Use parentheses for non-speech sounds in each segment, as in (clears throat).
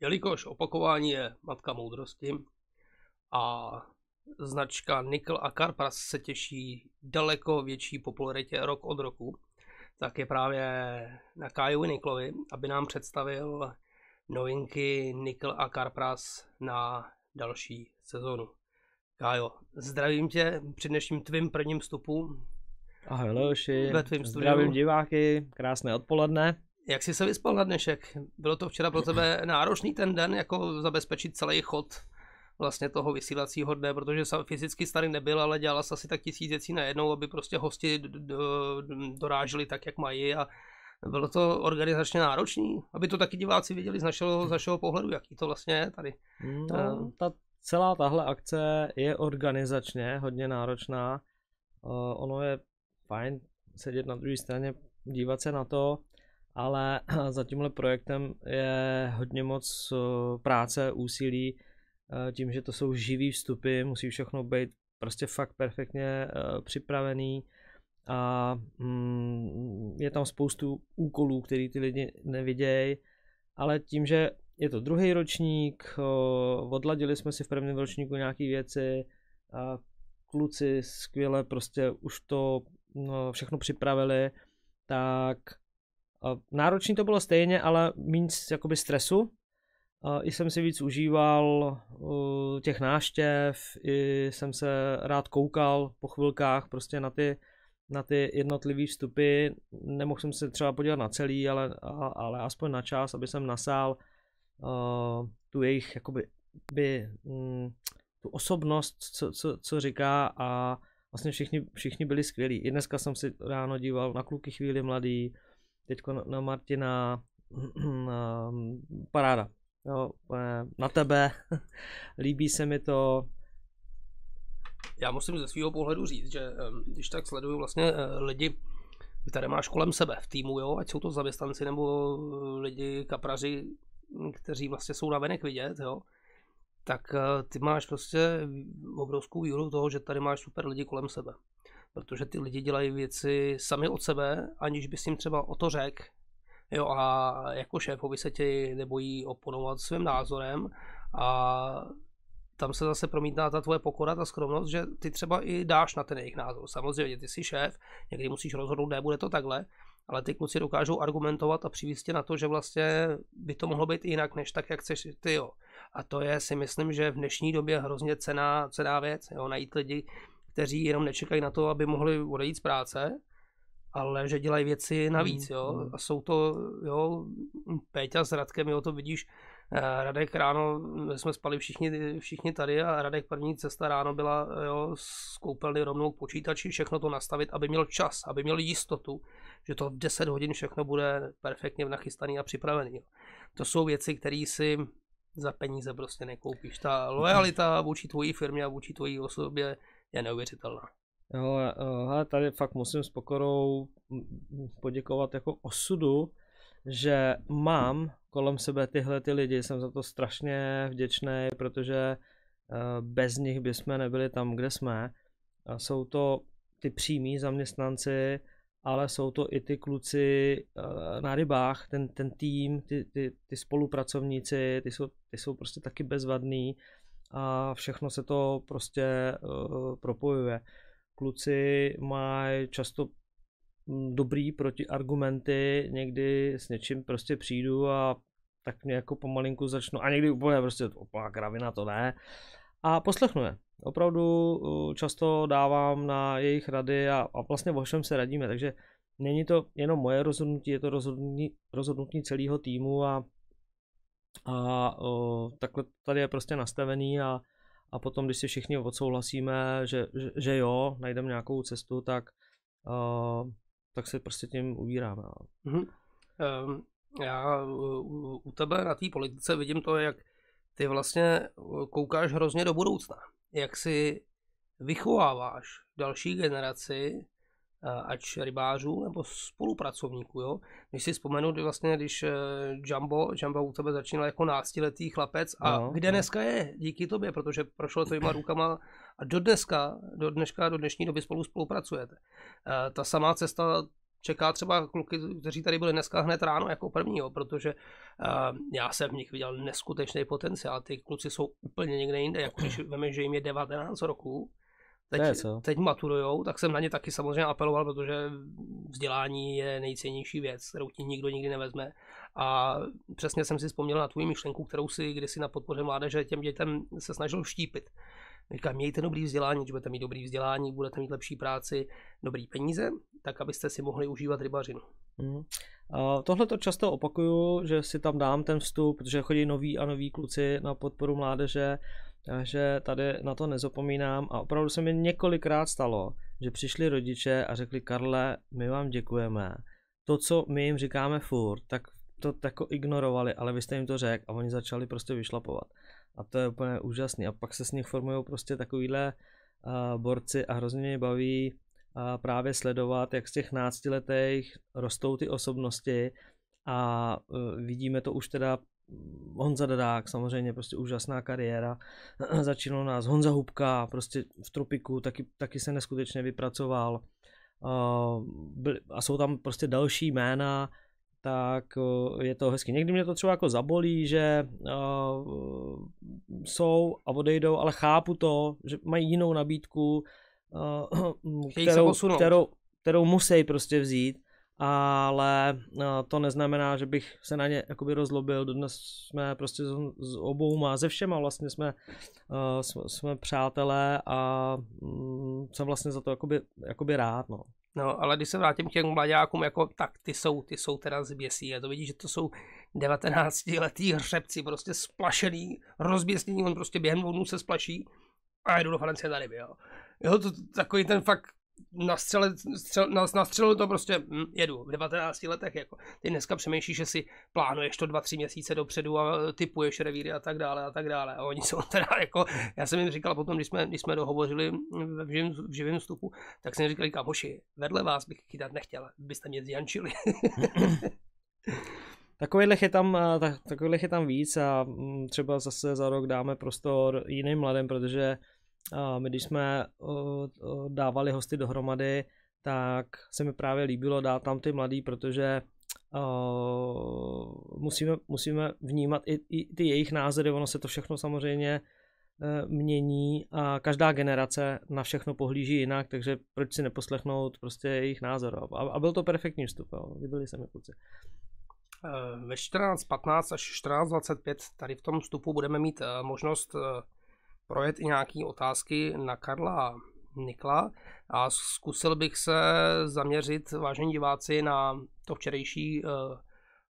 Jelikož opakování je matka moudrosti a značka Nikl a Karpras se těší daleko větší popularitě rok od roku, tak je právě na Kajovi Niklovi, aby nám představil novinky Nikl a Karpras na další sezonu. Kájo, zdravím tě při dnešním tvým prvním vstupu. Ahoj Leoši, ve studiu. zdravím diváky, krásné odpoledne. Jak jsi se vyspal na dnešek? Bylo to včera pro tebe náročný ten den, jako zabezpečit celý chod vlastně toho vysílacího dne, protože jsem fyzicky starý nebyl, ale dělala se asi tak tisíc věcí najednou, aby prostě hosti doráželi tak, jak mají a bylo to organizačně náročný, aby to taky diváci viděli z našeho, z našeho pohledu, jaký to vlastně je tady. No, eh, ta celá tahle akce je organizačně hodně náročná. Eh, ono je fajn sedět na druhé straně, dívat se na to, ale (clears throat) za tímhle projektem je hodně moc eh, práce, úsilí, eh, tím, že to jsou živý vstupy, musí všechno být prostě fakt perfektně eh, připravený a mm, je tam spoustu úkolů, který ty lidi nevidějí, ale tím, že je to druhý ročník, odladili jsme si v prvním ročníku nějaké věci, a kluci skvěle prostě už to no, všechno připravili, tak Náročný to bylo stejně, ale méně jakoby stresu. I jsem si víc užíval těch náštěv, i jsem se rád koukal po chvilkách prostě na ty, na ty jednotlivé vstupy. Nemohl jsem se třeba podívat na celý, ale, ale aspoň na čas, aby jsem nasál tu jejich jakoby, by, mm, tu osobnost, co, co, co říká a vlastně všichni, všichni byli skvělí. I dneska jsem si ráno díval na kluky chvíli mladý, teď na Martina (clears throat) na, paráda. Jo, na tebe, (laughs) líbí se mi to. Já musím ze svého pohledu říct, že když tak sleduju vlastně eh, lidi, které máš kolem sebe v týmu, jo, ať jsou to zaměstnanci nebo eh, lidi, kapraři, kteří vlastně jsou na venek vidět, jo, tak eh, ty máš prostě obrovskou výhodu toho, že tady máš super lidi kolem sebe protože ty lidi dělají věci sami od sebe, aniž bys jim třeba o to řekl. Jo, a jako šéfovi se ti nebojí oponovat svým názorem a tam se zase promítá ta tvoje pokora, ta skromnost, že ty třeba i dáš na ten jejich názor. Samozřejmě, ty jsi šéf, někdy musíš rozhodnout, ne, bude to takhle, ale ty kluci dokážou argumentovat a přivést tě na to, že vlastně by to mohlo být jinak, než tak, jak chceš ty, jo. A to je si myslím, že v dnešní době hrozně cená, cená věc, jo, najít lidi, kteří jenom nečekají na to, aby mohli odejít z práce, ale že dělají věci navíc, hmm, jo. Hmm. A jsou to, jo, Péťa s Radkem, jo, to vidíš, eh, Radek ráno, my jsme spali všichni, všichni tady a Radek první cesta ráno byla jo, z koupelny rovnou k počítači, všechno to nastavit, aby měl čas, aby měl jistotu, že to v 10 hodin všechno bude perfektně nachystaný a připravený. To jsou věci, které si za peníze prostě nekoupíš. Ta lojalita vůči tvojí firmě a vůči tvojí osobě je neuvěřitelná. Jo, hele, tady fakt musím s pokorou poděkovat jako osudu, že mám kolem sebe tyhle ty lidi, jsem za to strašně vděčný, protože eh, bez nich bychom nebyli tam, kde jsme. Jsou to ty přímí zaměstnanci, ale jsou to i ty kluci eh, na rybách, ten, ten tým, ty, ty, ty spolupracovníci, ty jsou, ty jsou prostě taky bezvadný a všechno se to prostě uh, propojuje. Kluci mají často hm, dobrý protiargumenty, někdy s něčím prostě přijdu a tak mě jako pomalinku začnu, a někdy úplně prostě opa, kravina to ne, a poslechnu je. Opravdu uh, často dávám na jejich rady a, a vlastně o všem se radíme, takže není to jenom moje rozhodnutí, je to rozhodnutí, rozhodnutí celého týmu a a o, takhle tady je prostě nastavený a, a potom, když si všichni odsouhlasíme, že, že, že jo, najdeme nějakou cestu, tak, o, tak se prostě tím ubíráme. Mm-hmm. Um, já u, u tebe na té politice vidím to, jak ty vlastně koukáš hrozně do budoucna. Jak si vychováváš další generaci Eh, ač rybářů nebo spolupracovníků. Jo? Když si vzpomenu, kdy vlastně, když eh, Jumbo, Jumbo u tebe začínal jako náctiletý chlapec a no, kde no. dneska je díky tobě, protože prošlo tvýma rukama a do dneska, do dneška, do dnešní doby spolu spolupracujete. Eh, ta samá cesta čeká třeba kluky, kteří tady byli dneska hned ráno jako prvního, protože já jsem v nich viděl neskutečný potenciál. Ty kluci jsou úplně někde jinde, jako když (clears throat) veme, že jim je 19 roků teď, teď maturujou, tak jsem na ně taky samozřejmě apeloval, protože vzdělání je nejcennější věc, kterou ti nikdo nikdy nevezme. A přesně jsem si vzpomněl na tvůj myšlenku, kterou si kdysi na podpoře mládeže těm dětem se snažil štípit. Říkám, mějte dobrý vzdělání, když budete mít dobrý vzdělání, budete mít lepší práci, dobrý peníze, tak abyste si mohli užívat rybařinu. Mm. Tohle to často opakuju, že si tam dám ten vstup, protože chodí noví a noví kluci na podporu mládeže takže tady na to nezapomínám a opravdu se mi několikrát stalo, že přišli rodiče a řekli Karle, my vám děkujeme. To, co my jim říkáme furt, tak to tako ignorovali, ale vy jste jim to řekl a oni začali prostě vyšlapovat. A to je úplně úžasný. A pak se s nich formují prostě takovýhle uh, borci a hrozně mě baví uh, právě sledovat, jak z těch náctiletých rostou ty osobnosti a uh, vidíme to už teda Honza Dadák, samozřejmě prostě úžasná kariéra. (clears throat) Začínal nás Honza Hubka, prostě v tropiku, taky, taky se neskutečně vypracoval. Eh, a jsou tam prostě další jména, tak eh, je to hezky. Někdy mě to třeba jako zabolí, že uh, jsou a odejdou, ale chápu to, že mají jinou nabídku, uh, (clears throat) kterou, kterou, kterou musí prostě vzít ale no, to neznamená, že bych se na ně jakoby rozlobil. Dnes jsme prostě s obouma, ze všema vlastně jsme, eh, jsme přátelé a mm, jsem vlastně za to jakoby, jakoby rád. No. No, ale když se vrátím k těm mladákům, jako tak ty jsou, ty jsou teda zběsí. A to vidíš, že to jsou 19-letý hřebci, prostě splašený, rozběsnění, on prostě během dvou se splaší a jdu do Francie tady, jo. Jo, to, to, takový ten fakt na, střel, to prostě hm, jedu v 19 letech. Jako. Ty dneska přemýšlíš, že si plánuješ to 2-3 měsíce dopředu a typuješ revíry a tak dále a tak dále. A oni (laughs) jsou teda jako, já jsem jim říkal potom, když jsme, když jsme dohovořili v živém, v živém vstupu, tak jsem jim říkal, hoši. vedle vás bych chytat nechtěl, byste mě zjančili. (laughs) Takových je, tam, eh, tak, takových je tam víc a mm, třeba zase za rok dáme prostor jiným mladým, protože my když jsme dávali hosty dohromady, tak se mi právě líbilo dát tam ty mladý, protože musíme, musíme vnímat i, i ty jejich názory, ono se to všechno samozřejmě e, mění a každá generace na všechno pohlíží jinak, takže proč si neposlechnout prostě jejich názor. A, a byl to perfektní vstup, jo. líbili se mi kluci. E, ve 14.15 až 14.25 tady v tom vstupu budeme mít e, možnost projet i nějaké otázky na Karla Nikla a zkusil bych se zaměřit, vážení diváci, na to včerejší eh,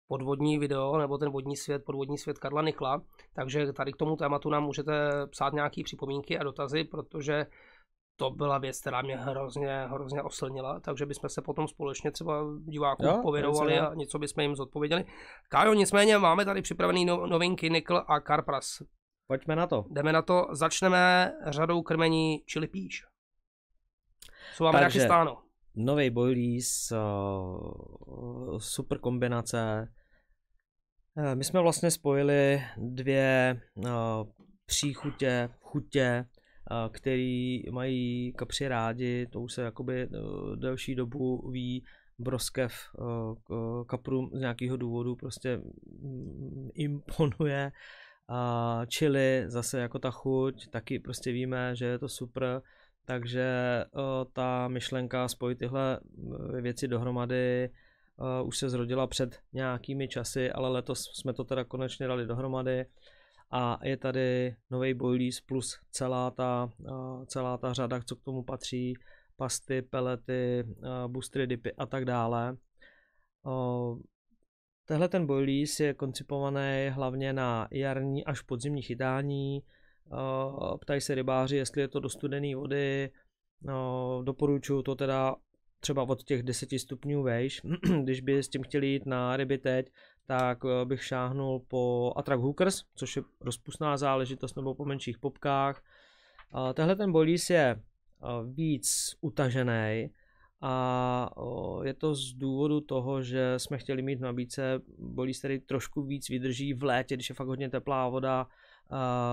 podvodní video nebo ten vodní svět, podvodní svět Karla Nikla. Takže tady k tomu tématu nám můžete psát nějaké připomínky a dotazy, protože to byla věc, která mě hrozně, hrozně oslnila, takže bychom se potom společně třeba divákům jo, pověnovali a něco bychom jim zodpověděli. Kájo, nicméně máme tady připravený no, novinky Nikl a Karpras. Pojďme na to. Jdeme na to, začneme řadou krmení čili Peach. Co máme Takže, stáno. Nový boilies, uh, eh, super kombinace. Eh, my jsme vlastně spojili dvě uh, příchutě, chutě, který mají kapři rádi, to už se jakoby delší dobu ví, broskev kaprům z nějakého důvodu prostě mm, mm, imponuje a zase jako ta chuť, taky prostě víme, že je to super, takže eh, ta myšlenka spojit tyhle eh, věci dohromady eh, už se zrodila před nějakými časy, ale letos jsme to teda konečně dali dohromady a je tady nový boilies plus celá ta, celá ta řada, co k tomu patří, pasty, pelety, boostry, dipy a tak dále. Tehle ten boilies je koncipovaný hlavně na jarní až podzimní chytání. Eh, ptají se rybáři, jestli je to do studené vody. Eh, doporučuju to teda třeba od těch 10 stupňů vejš. (clears throat) Když by s tím chtěli jít na ryby teď, tak eh, bych šáhnul po Atrak Hookers, což je rozpustná záležitost, nebo po menších popkách. Tehle ten boilies je víc utažený, a je to z důvodu toho, že jsme chtěli mít v nabídce bolístery trošku víc vydrží v létě, když je fakt hodně teplá voda,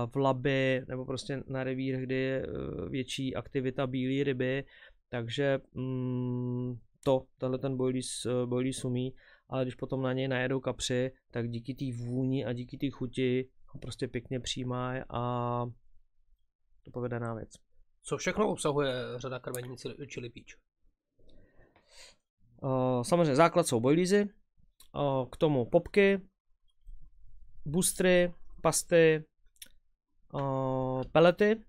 v laby nebo prostě na revír, kdy je e, větší aktivita bílé ryby, takže mm, to, tenhle ten boilies, e, sumí, ale když potom na něj najedou kapři, tak díky té vůni a díky té chuti ho prostě pěkně přijímá a to povedená věc. Co všechno obsahuje řada krmení čili píč? Eh, samozřejmě základ jsou boilizy, eh, k tomu popky, boostry, pasty, eh, pelety,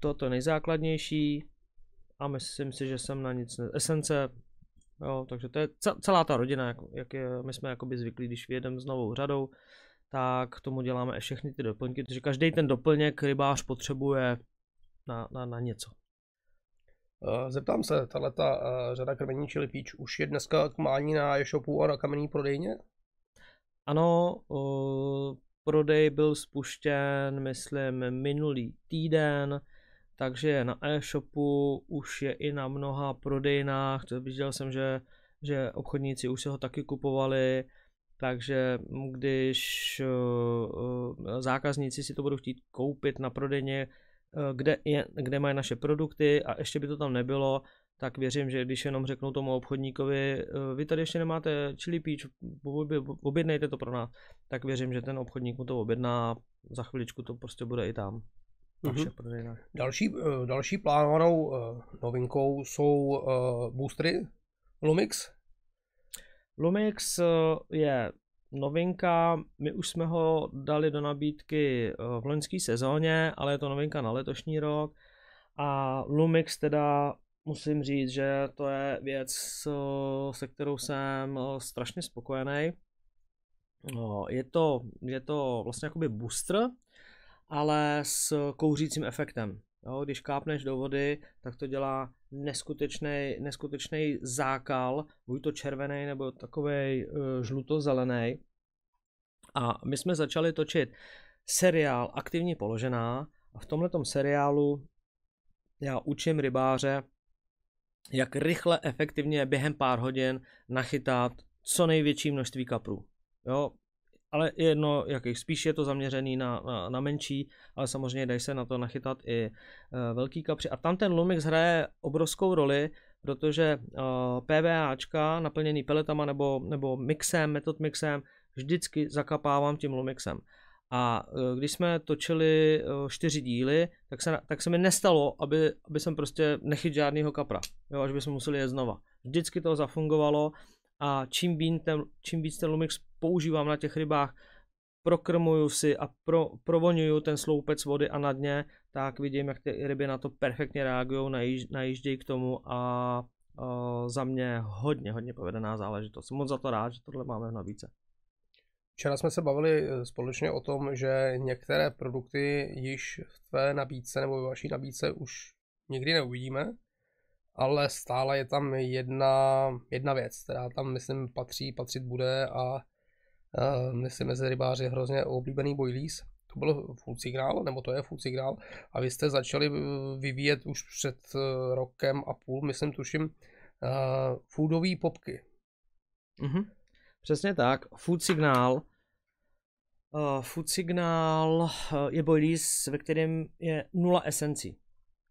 toto je nejzákladnější a myslím si, že jsem na nic ne... Esence, jo, takže to je celá ta rodina, jak, jak je, my jsme jakoby zvyklí, když vyjedeme s novou řadou, tak k tomu děláme všechny ty doplňky, protože každý ten doplněk rybář potřebuje na, na, na něco. Eh, zeptám se, tahle ta eh, řada krmení čili píč už je dneska k mání na e-shopu a na kamenní prodejně? Ano, eh, prodej byl spuštěn, myslím, minulý týden, takže na e-shopu, už je i na mnoha prodejnách, viděl jsem, že, že obchodníci už se ho taky kupovali, takže když zákazníci si to budou chtít koupit na prodejně, Eh, kde, je, kde mají naše produkty a ještě by to tam nebylo, tak věřím, že když jenom řeknou tomu obchodníkovi, eh, vy tady ještě nemáte chili peach, objednejte to pro nás, tak věřím, že ten obchodník mu to objedná a za chviličku to prostě bude i tam. Mm-hmm. Další, eh, další plánovanou novinkou jsou boostry Lumix. Lumix je novinka, my už jsme ho dali do nabídky eh, v loňské sezóně, ale je to novinka na letošní rok a Lumix teda musím říct, že to je věc, se kterou jsem eh, strašně spokojený. No, je to, je to vlastně jakoby booster, ale s kouřícím efektem. Jo, když kápneš do vody, tak to dělá neskutečný, zákal, buď to červený nebo takový uh, eh, žluto-zelený. A my jsme začali točit seriál Aktivní položená a v tomhletom seriálu já učím rybáře, jak rychle, efektivně během pár hodin nachytat co největší množství kaprů. Jo, ale jedno jakých, spíš je to zaměřený na, na, na menší, ale samozřejmě dají se na to nachytat i uh, velký kapři. A tam ten Lumix hraje obrovskou roli, protože uh, eh, PVAčka naplněný peletama nebo, nebo mixem, metod mixem, vždycky zakapávám tím Lumixem. A uh, když jsme točili uh, čtyři díly, tak se, tak se mi nestalo, aby, aby jsem prostě nechyt žádného kapra, jo, až bychom museli je znova. Vždycky to zafungovalo a čím, ten, čím víc ten Lumix používám na těch rybách, prokrmuju si a pro, provoňuju ten sloupec vody a na dně, tak vidím, jak ty ryby na to perfektně reagují, najíždějí k tomu a uh, za mě hodně, hodně povedená záležitost. Jsem moc za to rád, že tohle máme v nabídce. Včera jsme se bavili e, společně o tom, že některé produkty již v tvé nabídce nebo ve vaší nabídce už nikdy neuvidíme, ale stále je tam jedna, jedna věc, která tam, myslím, patří, patřit bude a si mezi rybáři hrozně oblíbený boilies, to byl full signál, nebo to je full signál, a vy jste začali eh, vyvíjet už před eh, rokem a půl, myslím, tuším, eh, foodové popky. Mhm. Přesně tak, food signál, Uh, food signál je boilies, ve kterém je nula esencí.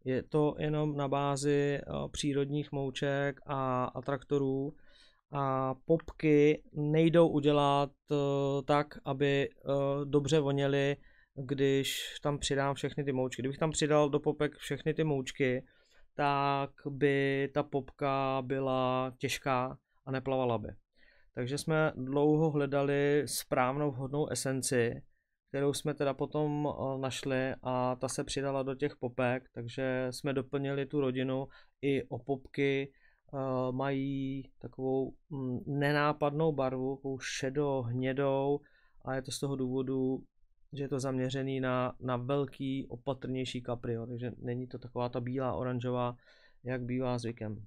Je to jenom na bázi uh, přírodních mouček a atraktorů a popky nejdou udělat eh, tak, aby eh, dobře voněly, když tam přidám všechny ty moučky. Kdybych tam přidal do popek všechny ty moučky, tak by ta popka byla těžká a neplavala by. Takže jsme dlouho hledali správnou vhodnou esenci, kterou jsme teda potom eh, našli a ta se přidala do těch popek, takže jsme doplnili tu rodinu i o popky, Eh, mají takovou hm, nenápadnou barvu, takovou šedo, hnědou a je to z toho důvodu, že je to zaměřený na, na velký, opatrnější jo. takže není to taková ta bílá, oranžová, jak bývá zvykem.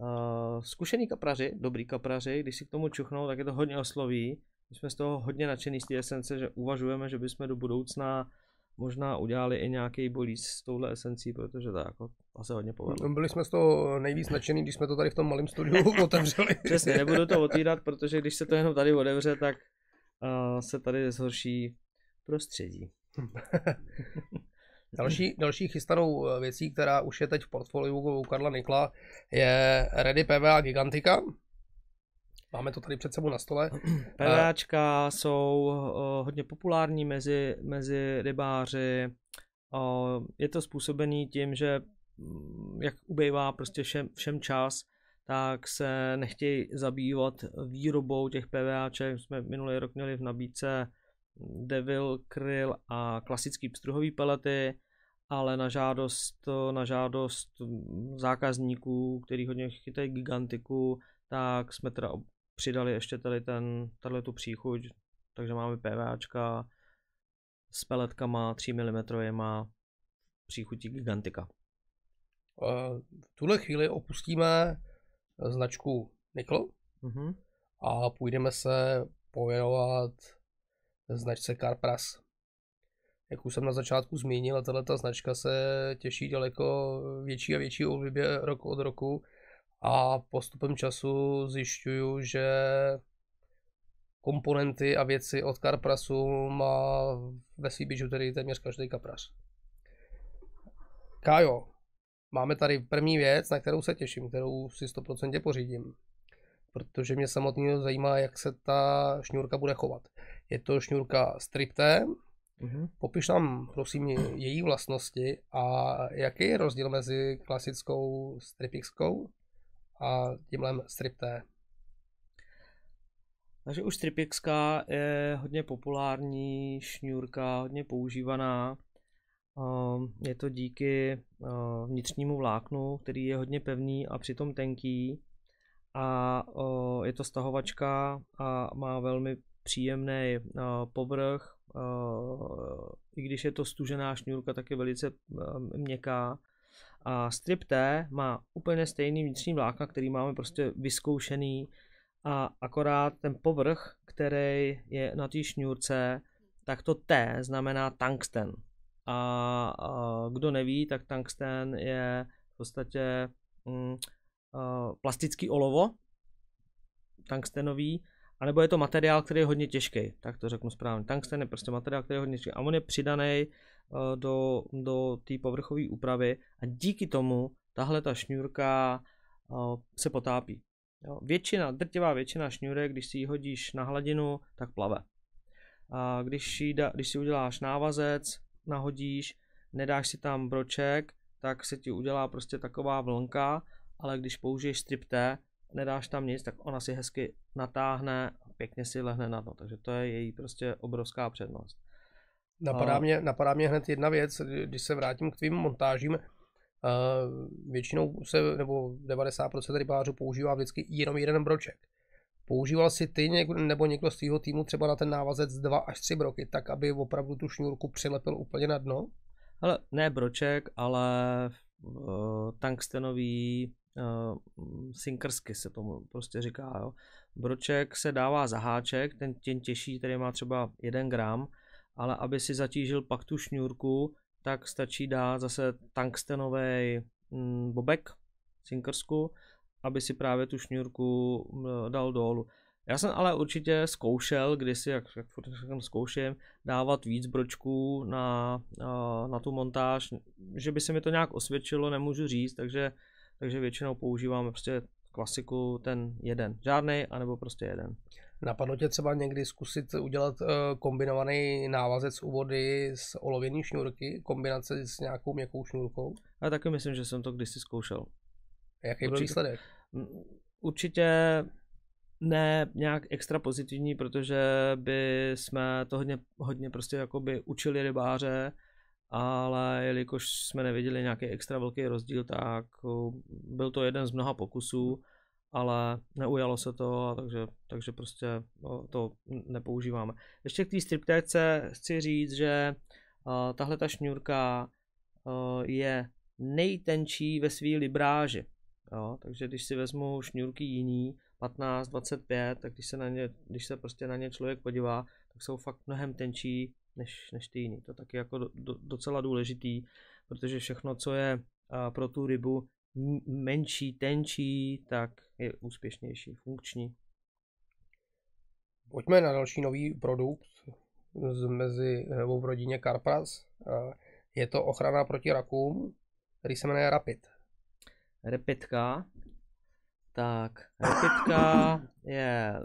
Uh, zkušený kapraři, dobrý kapraři, když si k tomu čuchnou, tak je to hodně osloví. My jsme z toho hodně nadšený z té esence, že uvažujeme, že bychom do budoucna možná udělali i nějaký bolí s touhle esencí, protože to jako asi hodně povedlo. No, byli jsme z toho nejvíc nadšený, když jsme to tady v tom malém studiu (laughs) otevřeli. Přesně, nebudu to otvírat, protože když se to jenom tady otevře, tak uh, se tady zhorší prostředí. (laughs) další, další chystanou eh, věcí, která už je teď v portfoliu u Karla Nikla, je Ready PVA Gigantica. Máme to tady před sebou na stole. (clears throat) PVAčka jsou uh, hodně populární mezi, mezi rybáři. Uh, je to způsobený tím, že mm, jak ubejvá prostě všem, všem čas, tak se nechtějí zabývat výrobou těch PVAček. Jsme minulý rok měli v nabídce Devil, Kryl a klasický pstruhový pelety, ale na žádost, na žádost zákazníků, který hodně chytají gigantiku, tak jsme teda přidali ještě tady ten, tady tu příchuť, takže máme PVAčka s peletkama 3 mm má příchutí Gigantika. V tuhle chvíli opustíme značku Nikl mm-hmm. a půjdeme se pověnovat značce Carpras. Jak už jsem na začátku zmínil, tato ta značka se těší daleko větší a větší oblibě rok od roku a postupem času zjišťuju, že komponenty a věci od Karprasu má ve svý tedy téměř každý kaprař. Kájo, máme tady první věc, na kterou se těším, kterou si 100% pořídím. Protože mě samotný zajímá, jak se ta šňůrka bude chovat. Je to šňůrka stripté, Mm-hmm. Popiš nám, prosím, její vlastnosti a jaký je rozdíl mezi klasickou stripixkou a tímhle stripté. Takže už stripixka je hodně populární, šňůrka hodně používaná. Ehm, je to díky ehm, vnitřnímu vláknu, který je hodně pevný a přitom tenký. A ehm, je to stahovačka a má velmi příjemný povrch. I když je to stužená šňůrka, tak je velice měkká a strip T má úplně stejný vnitřní vlákna, který máme prostě vyzkoušený a akorát ten povrch, který je na té šňůrce, tak to T znamená tungsten. A, a kdo neví, tak tungsten je v podstatě mm, a, plastický olovo, tungstenový, anebo je to materiál, který je hodně těžký, tak to řeknu správně. Tungsten je prostě materiál, který je hodně těžký a on je přidaný Eh, do, do té povrchové úpravy a díky tomu tahle ta šňůrka eh, se potápí. Jo, většina, drtivá většina šňůrek, když si ji hodíš na hladinu, tak plave. A když, ji da, když si uděláš návazec, nahodíš, nedáš si tam broček, tak se ti udělá prostě taková vlnka, ale když použiješ stripté, nedáš tam nic, tak ona si hezky natáhne a pěkně si lehne na to. Takže to je její prostě obrovská přednost. Napadá, a... mě, napadá mě hned jedna věc, když se vrátím k tvým montážím, eh, většinou se, nebo 90% rybářů používá vždycky jenom jeden broček. Používal si ty něk- nebo někdo z tvého týmu třeba na ten návazec dva až tři broky, tak aby opravdu tu šňůrku přilepil úplně na dno? Ale ne broček, ale uh, eh, tankstenový uh, eh, sinkersky se tomu prostě říká. Jo. Broček se dává za háček, ten těžší, který má třeba 1 gram ale aby si zatížil pak tu šňůrku, tak stačí dát zase tangstenový mm, bobek, sinkersku, aby si právě tu šňůrku mm, dal dolů. Já jsem ale určitě zkoušel, kdysi, jak, jak furt zkouším, dávat víc bročků na, na tu montáž, že by se mi to nějak osvědčilo, nemůžu říct, takže, takže většinou používám prostě klasiku ten jeden, žádný, anebo prostě jeden. Napadlo tě třeba někdy zkusit udělat eh, kombinovaný návazec u vody s olověný šňůrky, kombinace s nějakou měkkou šňůrkou? A taky myslím, že jsem to kdysi zkoušel. Jaký byl výsledek? Určitě ne nějak extra pozitivní, protože by jsme to hodně, hodně prostě jakoby učili rybáře, ale jelikož jsme neviděli nějaký extra velký rozdíl, tak eh, byl to jeden z mnoha pokusů ale neujalo se to, a takže, takže prostě no, to nepoužíváme. Ještě k té striptéce chci říct, že eh, tahle ta šňůrka eh, je nejtenčí ve své libráži. Jo? Takže když si vezmu šňůrky jiný, 15, 25, tak když se, na ně, když se prostě na ně člověk podívá, tak jsou fakt mnohem tenčí než, než ty jiný. To taky jako do, do, docela důležitý, protože všechno, co je eh, pro tu rybu menší, tenčí, tak je úspěšnější, funkční. Pojďme na další nový produkt z mezi v rodině Carpras. Je to ochrana proti rakům, který se jmenuje Rapid. Rapidka. Tak, Rapidka je eh,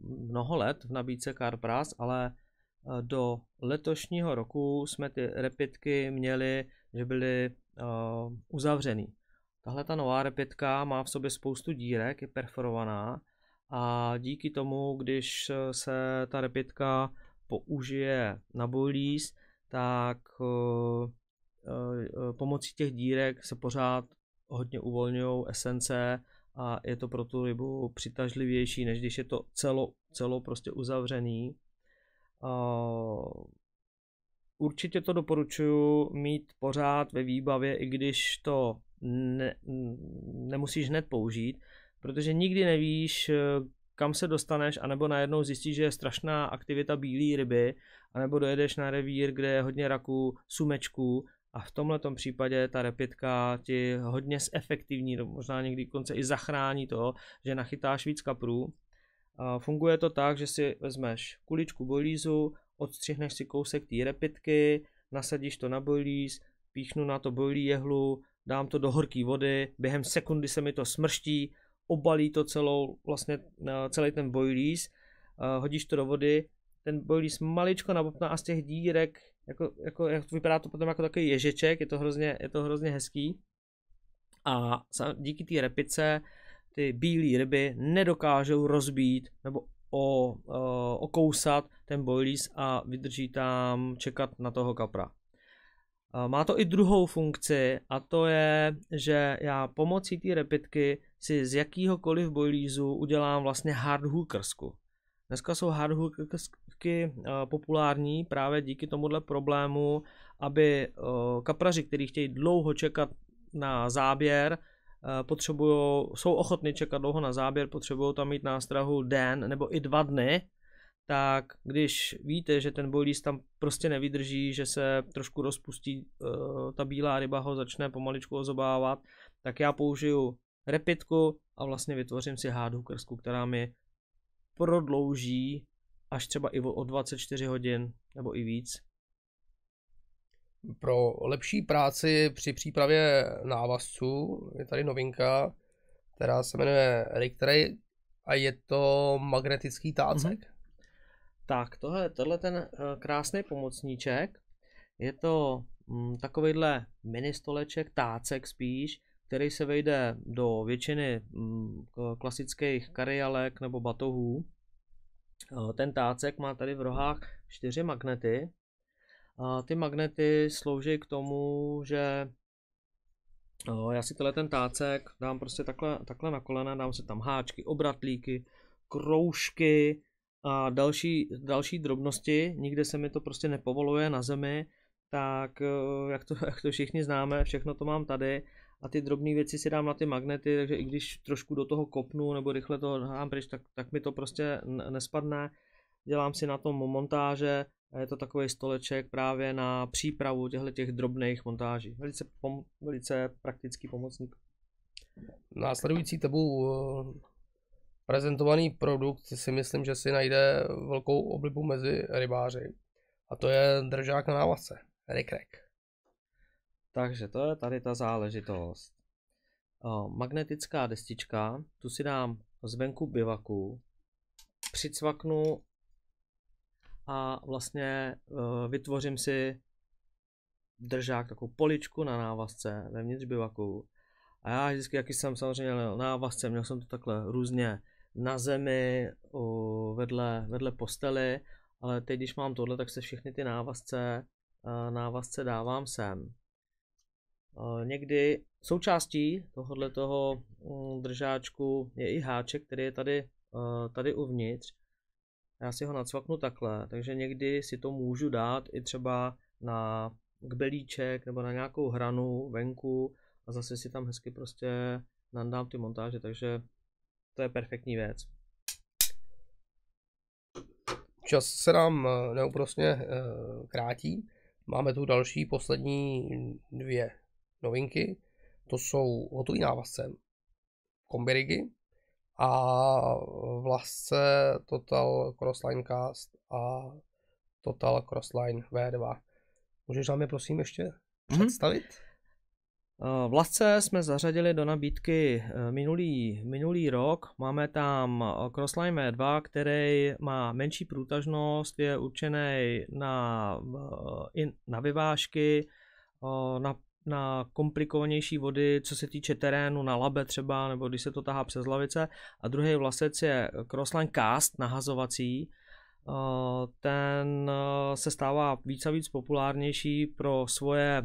mnoho let v nabídce Carpras, ale eh, do letošního roku jsme ty Rapidky měli, že byly eh, uzavřený. Tahle ta nová repetka má v sobě spoustu dírek, je perforovaná a díky tomu, když se ta repetka použije na bolíz, tak eh, eh, eh, pomocí těch dírek se pořád hodně uvolňují esence a je to pro tu rybu přitažlivější, než když je to celo, celo prostě uzavřený. Určitě to doporučuji mít pořád ve výbavě, i když to ne, nemusíš hned použít, protože nikdy nevíš, eh, kam se dostaneš, anebo najednou zjistíš, že je strašná aktivita bílé ryby, anebo dojedeš na revír, kde je hodně raků, sumečků a v tomhle případě ta repitka ti hodně zefektivní, možná někdy konce i zachrání to, že nachytáš víc kaprů. A funguje to tak, že si vezmeš kuličku bolízu, odstřihneš si kousek té repitky, nasadíš to na bolíz, píchnu na to bolí jehlu, dám to do horké vody, během sekundy se mi to smrští, obalí to celou, vlastně eh, celý ten boilies, eh, hodíš to do vody, ten boilies maličko nabopná a z těch dírek, jako, jako, vypadá to potom jako takový ježeček, je to hrozně, je to hrozně hezký. A díky té repice ty bílé ryby nedokážou rozbít nebo o, o, eh, okousat ten boilies a vydrží tam čekat na toho kapra. Má to i druhou funkci a to je, že já pomocí té repitky si z jakýhokoliv bojlízu udělám vlastně hard hookersku. Dneska jsou hard hookersky eh, populární právě díky tomuhle problému, aby eh, kapraři, kteří chtějí dlouho čekat na záběr, eh, potřebují, jsou ochotni čekat dlouho na záběr, potřebují tam mít nástrahu den nebo i dva dny, tak když víte, že ten boilies tam prostě nevydrží, že se trošku rozpustí, eh, ta bílá ryba ho začne pomaličku ozobávat, tak já použiju repitku a vlastně vytvořím si hádhukersku, která mi prodlouží až třeba i o 24 hodin nebo i víc. Pro lepší práci při přípravě návazců je tady novinka, která se jmenuje Rick Ray a je to magnetický tácek. Mm-hmm. Tak, tohle, je ten eh, krásný pomocníček. Je to mm, takovýhle mini stoleček, tácek spíš, který se vejde do většiny mm, klasických karialek nebo batohů. Eh, ten tácek má tady v rohách čtyři magnety. Eh, ty magnety slouží k tomu, že já si tenhle ten tácek dám prostě takhle, takhle na kolena, dám si tam háčky, obratlíky, kroužky, a další, další drobnosti, nikde se mi to prostě nepovoluje na zemi, tak eh, jak to, (laughs) jak to všichni známe, všechno to mám tady a ty drobné věci si dám na ty magnety, takže i když trošku do toho kopnu nebo rychle to hám pryč, tak, tak mi to prostě nespadne. Dělám si na tom montáže a je to takový stoleček právě na přípravu těchto těch drobných montáží. Velice, pom, velice praktický pomocník. Následující tebou prezentovaný produkt si myslím, že si najde velkou oblibu mezi rybáři. A to je držák na návace, rekrek. Takže to je tady ta záležitost. O, magnetická destička, tu si dám zvenku bivaku, přicvaknu a vlastně e, vytvořím si držák, takovou poličku na návazce vevnitř bivaku. A já vždycky, jaký jsem samozřejmě na návazce, měl jsem to takhle různě na zemi vedle, vedle postely, ale teď, když mám tohle, tak se všechny ty návazce, návazce dávám sem. Někdy součástí tohohle toho mm, držáčku je i háček, který je tady, tady uvnitř. Já si ho nacvaknu takhle, takže někdy si to můžu dát i třeba na kbelíček nebo na nějakou hranu venku a zase si tam hezky prostě nandám ty montáže, takže to je perfektní věc. Čas se nám eh, neúprostně eh, krátí. Máme tu další poslední dvě novinky. To jsou hotový návazce kombirigy a vlastce Total Crossline Cast a Total Crossline V2. Můžeš nám je prosím ještě mhm. představit? Mm-hmm. Eh, Vlasce jsme zařadili do nabídky eh, minulý, minulý rok. Máme tam eh, Crossline V2, který má menší průtažnost, je určený na, na vyvážky, na, na komplikovanější vody, co se týče terénu, na labe třeba, nebo když se to tahá přes lavice. A druhý vlasec je Crossline Cast, nahazovací, ten se stává víc a víc populárnější pro svoje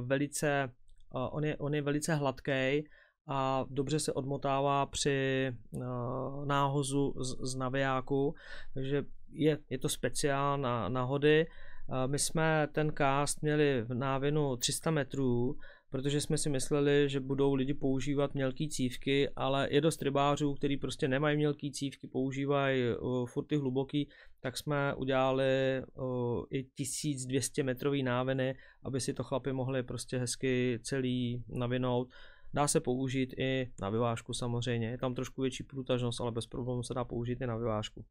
velice on je, on je velice hladký a dobře se odmotává při uh, náhozu z, z navijáku, takže je, je to speciál na, na hody. Uh, my jsme ten cast měli v návinu 300 metrů, protože jsme si mysleli, že budou lidi používat mělký cívky, ale je dost rybářů, který prostě nemají mělký cívky, používají uh, eh, furty hluboký, tak jsme udělali uh, i 1200 metrový náviny, aby si to chlapi mohli prostě hezky celý navinout. Dá se použít i na vyvážku samozřejmě, je tam trošku větší průtažnost, ale bez problémů se dá použít i na vyvážku.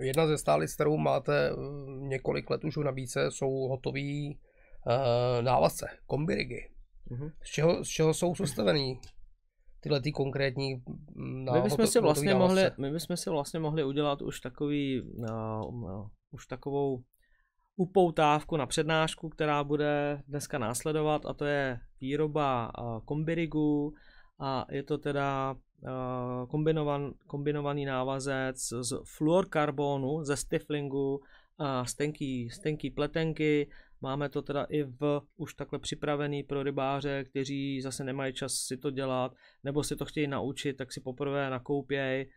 Jedna ze stálic, kterou máte eh, několik let už v nabídce, jsou hotový návazce, kombirigy. Mhm. Z, čeho, z čeho jsou sestavený tyhle ty konkrétní na mm, my bychom, si vlastně mohli, my bychom si vlastně mohli udělat už takový, no, no, už takovou upoutávku na přednášku, která bude dneska následovat a to je výroba kombirigu a je to teda kombinovan, kombinovaný návazec z fluorkarbonu, ze stiflingu, a z tenký, z tenký pletenky Máme to teda i v už takhle připravený pro rybáře, kteří zase nemají čas si to dělat, nebo si to chtějí naučit, tak si poprvé nakoupěj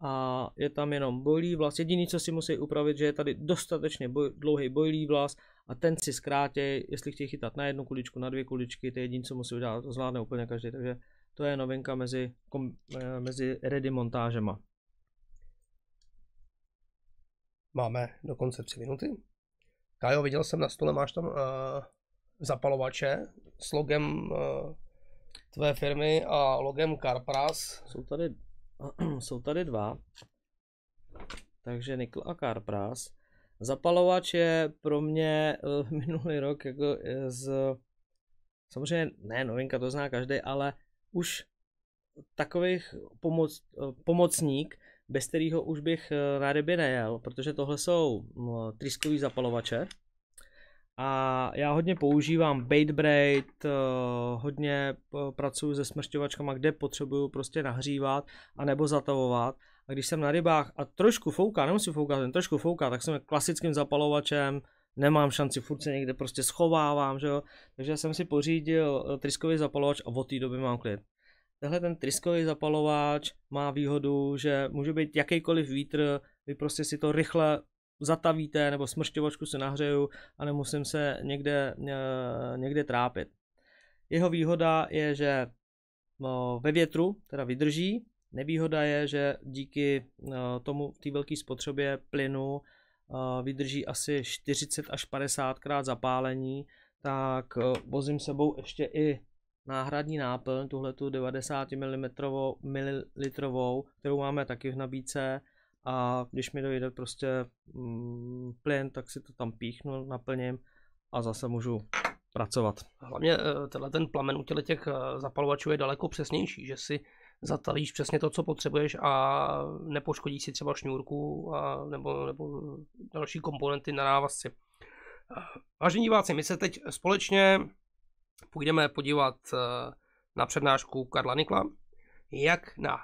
a je tam jenom bojlý vlas. Jediný, co si musí upravit, že je tady dostatečně boj, dlouhý bojlý vlas a ten si zkrátě, jestli chtějí chytat na jednu kuličku, na dvě kuličky, to je jediné, co musí udělat, to zvládne úplně každý, takže to je novinka mezi, kom, eh, mezi ready montážema. Máme dokonce tři minuty. Kajo, viděl jsem na stole, máš tam uh, zapalovače s logem uh, tvé firmy a logem Carpras. Jsou tady, (clears throat) jsou tady dva. Takže Nikl a Carpras. Zapalovač je pro mě uh, (laughs) minulý rok jako z... Samozřejmě ne novinka, to zná každý, ale už takových pomoc, pomocník, bez kterého už bych eh, na ryby nejel, protože tohle jsou tryskový zapalovače. A já hodně používám bait braid, eh, hodně eh, pracuji se smršťovačkama, kde potřebuju prostě nahřívat a nebo zatavovat. A když jsem na rybách a trošku fouká, nemusím foukat, jen trošku fouká, tak jsem klasickým zapalovačem, nemám šanci, furt se někde prostě schovávám, že jo. Takže jsem si pořídil tryskový zapalovač a od té doby mám klid. Tenhle ten tryskový zapalováč má výhodu, že může být jakýkoliv vítr, vy prostě si to rychle zatavíte nebo smršťovačku se nahřeju a nemusím se někde, eh, někde trápit. Jeho výhoda je, že no, ve větru teda vydrží, nevýhoda je, že díky eh, tomu té velké spotřebě plynu eh, vydrží asi 40 až 50 krát zapálení, tak vozím sebou ještě i náhradní náplň, tuhle tu 90 ml, kterou máme taky v nabídce a když mi dojde prostě mm, plyn, tak si to tam píchnu, naplním a zase můžu pracovat. Hlavně eh, tenhle ten plamen u těch eh, zapalovačů je daleko přesnější, že si zatalíš přesně to, co potřebuješ a nepoškodíš si třeba šňůrku a, nebo, nebo další komponenty na návazci. Eh, vážení diváci, my se teď společně půjdeme podívat eh, na přednášku Karla Nikla, jak na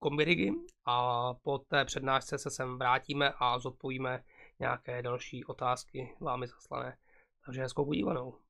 kombirigy a po té přednášce se sem vrátíme a zodpovíme nějaké další otázky vámi zaslané. Takže hezkou podívanou.